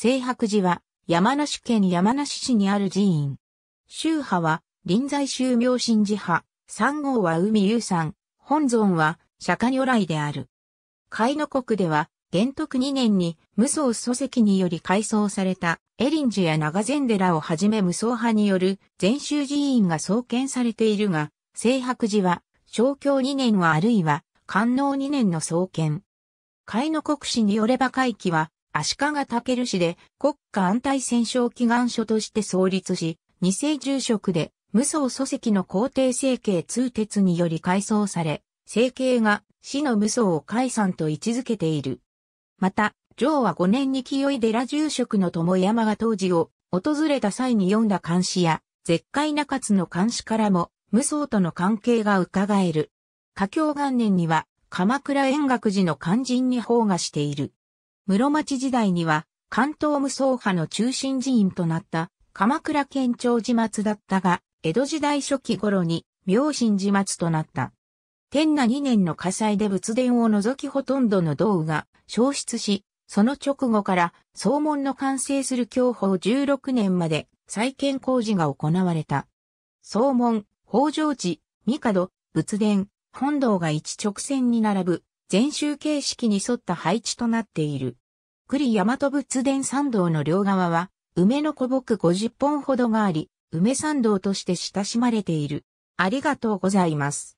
聖白寺は山梨県山梨市にある寺院。宗派は臨済宗明神寺派、三号は海雄山、本尊は釈迦如来である。海の国では、元徳2年に無双祖籍により改装されたエリンジや長禅寺をはじめ無双派による禅宗寺院が創建されているが、聖白寺は、正教2年はあるいは、官能2年の創建。海の国史によれば海期は、足利武氏で国家安泰戦勝祈願所として創立し、二世住職で無双祖籍の皇帝政経通鉄により改装され、政経が死の無双を解散と位置づけている。また、上は5年に清井寺住職の友山が当時を訪れた際に読んだ漢詩や、絶海中津の漢詩からも、無双との関係が伺える。佳境元年には、鎌倉円覚寺の肝心に放賀している。室町時代には関東無双派の中心寺院となった鎌倉県庁寺松だったが、江戸時代初期頃に明神寺松となった。天那2年の火災で仏殿を除きほとんどの道具が消失し、その直後から総門の完成する享保16年まで再建工事が行われた。総門、北条寺、帝、仏殿、本堂が一直線に並ぶ全周形式に沿った配置となっている。栗大和仏殿参道の両側は、梅の古木50本ほどがあり、梅参道として親しまれている。ありがとうございます。